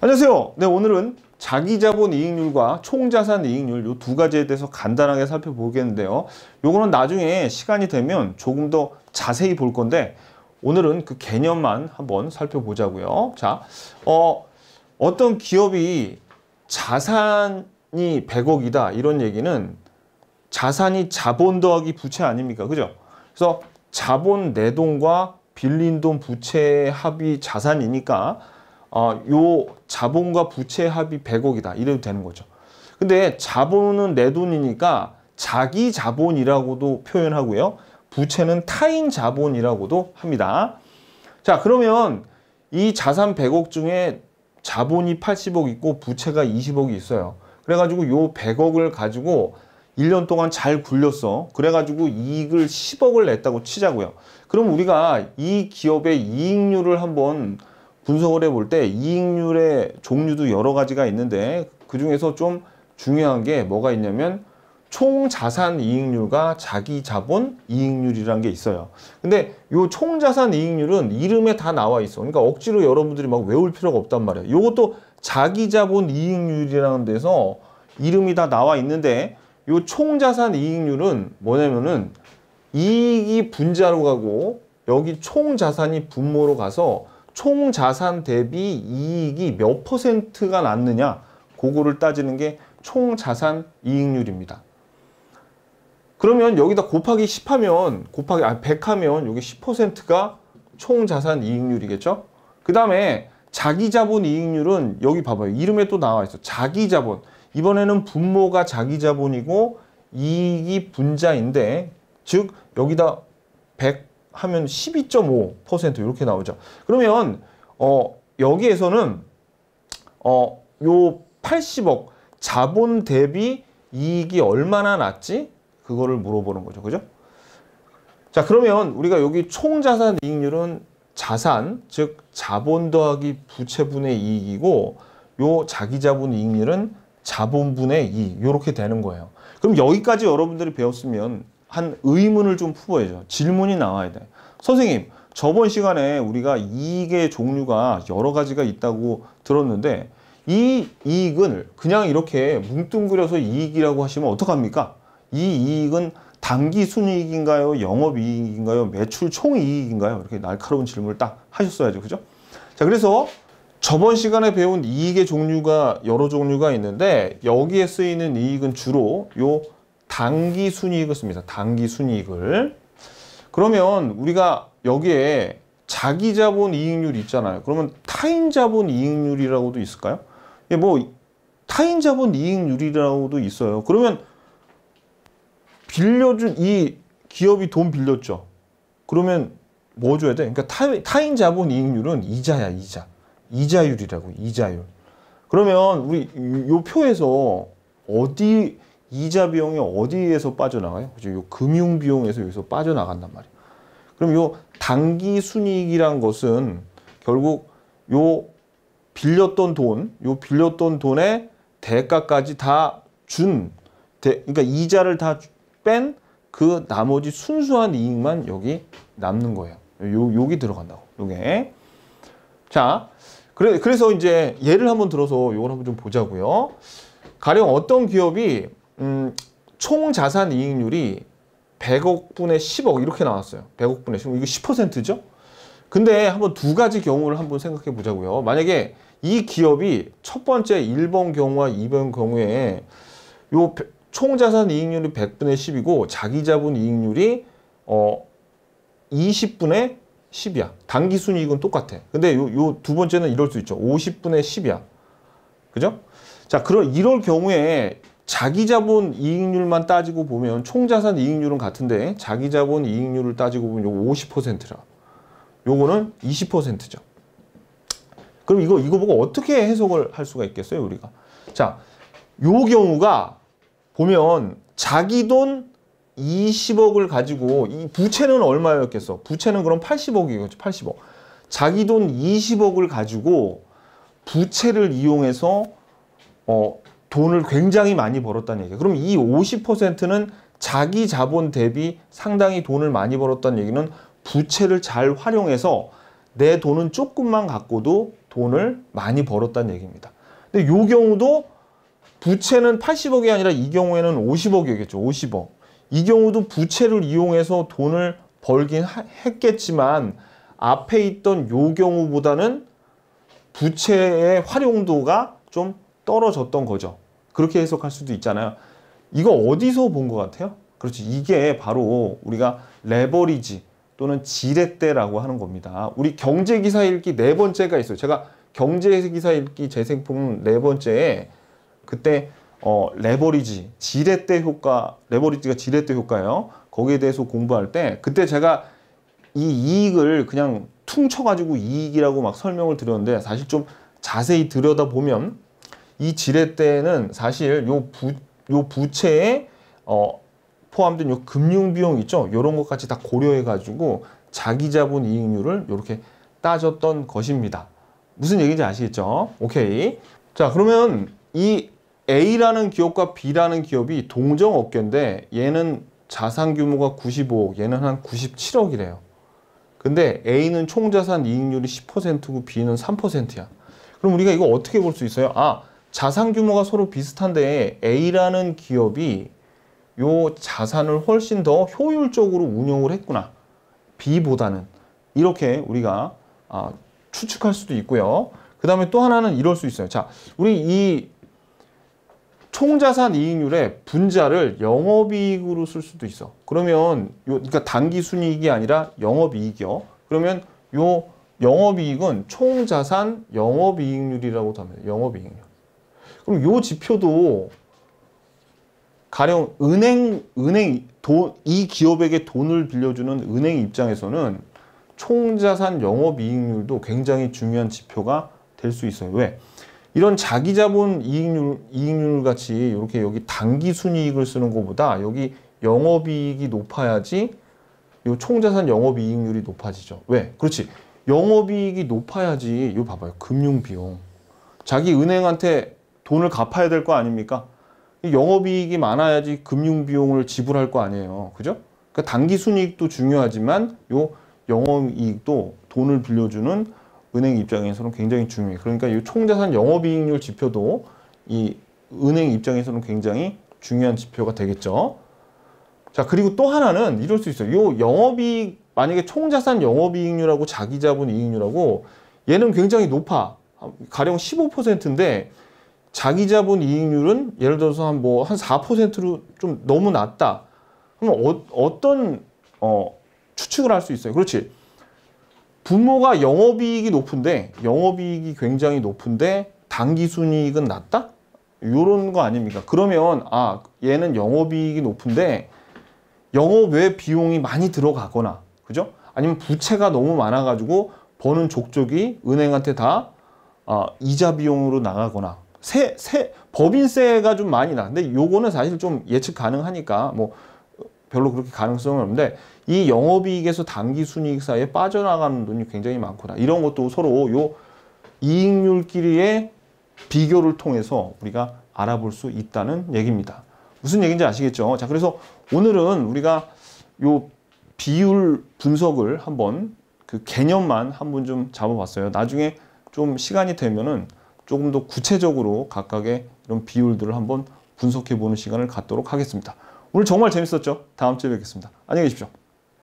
안녕하세요. 네, 오늘은 자기자본 이익률과 총자산 이익률 이두 가지에 대해서 간단하게 살펴보겠는데요. 요거는 나중에 시간이 되면 조금 더 자세히 볼 건데 오늘은 그 개념만 한번 살펴보자고요. 자, 어, 어떤 기업이 자산이 100억이다 이런 얘기는 자산이 자본 더하기 부채 아닙니까? 그죠? 그래서 자본 내 돈과 빌린 돈 부채 합이 자산이니까 어, 요 자본과 부채 합이 100억이다. 이래도 되는 거죠. 근데 자본은 내 돈이니까 자기 자본이라고도 표현하고요. 부채는 타인 자본이라고도 합니다. 자, 그러면 이 자산 100억 중에 자본이 80억 있고 부채가 20억이 있어요. 그래가지고 요 100억을 가지고 1년 동안 잘 굴렸어. 그래가지고 이익을 10억을 냈다고 치자고요. 그럼 우리가 이 기업의 이익률을 한번 분석을 해 볼 때 이익률의 종류도 여러 가지가 있는데 그 중에서 좀 중요한 게 뭐가 있냐면 총 자산 이익률과 자기 자본 이익률이라는 게 있어요. 근데 요총 자산 이익률은 이름에 다 나와 있어. 그러니까 억지로 여러분들이 막 외울 필요가 없단 말이에요. 이것도 자기 자본 이익률이라는 데서 이름이 다 나와 있는데 요총 자산 이익률은 뭐냐면은 이익이 분자로 가고 여기 총 자산이 분모로 가서 총 자산 대비 이익이 몇 퍼센트가 났느냐 그거를 따지는 게 총 자산 이익률입니다. 그러면 여기다 곱하기 10하면 곱하기 아 100하면 여기 10%가 총 자산 이익률이겠죠? 그 다음에 자기 자본 이익률은 여기 봐봐요. 이름에 또 나와 있어. 자기 자본. 이번에는 분모가 자기 자본이고 이익이 분자인데 즉 여기다 100 하면 12.5% 이렇게 나오죠. 그러면 어 여기에서는 어요 80억 자본 대비 이익이 얼마나 났지? 그거를 물어보는 거죠. 그죠? 자, 그러면 우리가 여기 총 자산 이익률은 자산, 즉 자본 더하기 부채분의 이익이고 요 자기 자본 이익률은 자본분의 이익 이렇게 되는 거예요. 그럼 여기까지 여러분들이 배웠으면 한 의문을 좀 풀어야죠. 질문이 나와야 돼. 선생님, 저번 시간에 우리가 이익의 종류가 여러 가지가 있다고 들었는데 이이익은 그냥 이렇게 뭉뚱그려서 이익이라고 하시면 어떡합니까? 이 이익은 단기 순이익인가요? 영업이익인가요? 매출 총이익인가요? 이렇게 날카로운 질문을 딱 하셨어야죠. 그죠? 자, 그래서 저번 시간에 배운 이익의 종류가 여러 종류가 있는데 여기에 쓰이는 이익은 주로 요 단기 순이익을 씁니다. 단기 순이익을. 그러면 우리가 여기에 자기 자본 이익률 있잖아요. 그러면 타인 자본 이익률이라고도 있을까요? 예, 뭐 타인 자본 이익률이라고도 있어요. 그러면 빌려준 이 기업이 돈 빌렸죠. 그러면 뭐 줘야 돼? 그러니까 타, 인 자본 이익률은 이자야, 이자. 이자율이라고, 이자율. 그러면 우리 요 표에서 어디 이자 비용이 어디에서 빠져나가요? 그죠? 요 금융 비용에서 여기서 빠져나간단 말이에요. 그럼 요 단기 순이익이란 것은 결국 요 빌렸던 돈, 요 빌렸던 돈의 대가까지 다 준, 그러니까 이자를 다 뺀 그 나머지 순수한 이익만 여기 남는 거예요. 요, 요기 들어간다고. 요게. 자, 그래, 그래서 이제 예를 한번 들어서 요걸 한번 좀 보자고요. 가령 어떤 기업이 음, 총 자산 이익률이 100억 분의 10억 이렇게 나왔어요. 100억 분의 10억. 이거 10%죠? 근데 한번 두 가지 경우를 한번 생각해 보자고요. 만약에 이 기업이 첫 번째 1번 경우와 2번 경우에 요 총자산 이익률이 100분의 10이고 자기 자본 이익률이 어 20분의 10이야. 단기순이익은 똑같아. 근데 요, 요두 번째는 이럴 수 있죠. 50분의 10이야. 그죠? 자, 그런 이럴 경우에 자기 자본 이익률만 따지고 보면 총자산 이익률은 같은데 자기 자본 이익률을 따지고 보면 요 50%라 요거는 20%죠 그럼 이거 이거 보고 어떻게 해석을 할 수가 있겠어요 우리가 자요 경우가 보면 자기 돈 20억을 가지고 이 부채는 얼마였겠어 부채는 그럼 80억이겠죠 80억 자기 돈 20억을 가지고 부채를 이용해서 어 돈을 굉장히 많이 벌었다는 얘기예요. 그럼 이 50%는 자기 자본 대비 상당히 돈을 많이 벌었다는 얘기는 부채를 잘 활용해서 내 돈은 조금만 갖고도 돈을 많이 벌었다는 얘기입니다. 근데 이 경우도 부채는 80억이 아니라 이 경우에는 50억이겠죠. 50억. 이 경우도 부채를 이용해서 돈을 벌긴 했겠지만 앞에 있던 이 경우보다는 부채의 활용도가 좀 떨어졌던 거죠. 그렇게 해석할 수도 있잖아요. 이거 어디서 본 것 같아요? 그렇지. 이게 바로 우리가 레버리지 또는 지렛대라고 하는 겁니다. 우리 경제기사 읽기 네 번째가 있어요. 제가 경제기사 읽기 재생품 네 번째에 그때 어, 레버리지, 지렛대 효과, 레버리지가 지렛대 효과예요. 거기에 대해서 공부할 때 그때 제가 이 이익을 그냥 퉁쳐가지고 이익이라고 막 설명을 드렸는데 사실 좀 자세히 들여다보면 이 지렛대는 사실 요, 부, 요 부채에 어, 포함된 요 금융비용 있죠? 요런 것까지 다 고려해가지고 자기자본 이익률을 이렇게 따졌던 것입니다. 무슨 얘기인지 아시겠죠? 오케이. 자 그러면 이 A라는 기업과 B라는 기업이 동정업계인데 얘는 자산 규모가 95억, 얘는 한 97억이래요. 근데 A는 총자산 이익률이 10%고 B는 3%야. 그럼 우리가 이거 어떻게 볼 수 있어요? 아, 자산 규모가 서로 비슷한데 A라는 기업이 요 자산을 훨씬 더 효율적으로 운영을 했구나. B보다는. 이렇게 우리가 아, 추측할 수도 있고요. 그 다음에 또 하나는 이럴 수 있어요. 자, 우리 이 총자산 이익률의 분자를 영업이익으로 쓸 수도 있어. 그러면 요 그러니까 단기 순이익이 아니라 영업이익이요. 그러면 요 영업이익은 총자산 영업이익률이라고도 합니다. 영업이익률. 그럼 요 지표도 가령 은행 은행 돈이 기업에게 돈을 빌려주는 은행 입장에서는 총자산 영업이익률도 굉장히 중요한 지표가 될 수 있어요. 왜? 이런 자기자본 이익률 이익률 같이 이렇게 여기 단기 순이익을 쓰는 것보다 여기 영업이익이 높아야지 요 총자산 영업이익률이 높아지죠. 왜? 그렇지. 영업이익이 높아야지 요 봐봐요. 금융비용. 자기 은행한테 돈을 갚아야 될 거 아닙니까? 영업이익이 많아야지 금융비용을 지불할 거 아니에요. 그죠? 그러니까 단기순이익도 중요하지만 요 영업이익도 돈을 빌려주는 은행 입장에서는 굉장히 중요해요. 그러니까 이 총자산 영업이익률 지표도 이 은행 입장에서는 굉장히 중요한 지표가 되겠죠. 자 그리고 또 하나는 이럴 수 있어요. 요 영업이익 만약에 총자산 영업이익률하고 자기자본 이익률하고 얘는 굉장히 높아. 가령 15%인데 자기 자본 이익률은 예를 들어서 한 뭐한 4%로 뭐 좀 너무 낮다. 그럼 어, 떤 어, 추측을 할 수 있어요. 그렇지. 부모가 영업이익이 높은데 영업이익이 굉장히 높은데 당기순이익은 낮다? 이런거 아닙니까? 그러면 아 얘는 영업이익이 높은데 영업 외 비용이 많이 들어가거나 그죠? 아니면 부채가 너무 많아가지고 버는 족족이 은행한테 다 아, 이자 비용으로 나가거나 세, 세, 법인세가 좀 많이 나. 근데 요거는 사실 좀 예측 가능하니까 뭐 별로 그렇게 가능성은 없는데 이 영업이익에서 단기 순이익 사이에 빠져나가는 돈이 굉장히 많구나. 이런 것도 서로 요 이익률끼리의 비교를 통해서 우리가 알아볼 수 있다는 얘기입니다. 무슨 얘기인지 아시겠죠? 자, 그래서 오늘은 우리가 요 비율 분석을 한번 그 개념만 한번 좀 잡아봤어요. 나중에 좀 시간이 되면은 조금 더 구체적으로 각각의 이런 비율들을 한번 분석해 보는 시간을 갖도록 하겠습니다. 오늘 정말 재밌었죠? 다음 주에 뵙겠습니다. 안녕히 계십시오.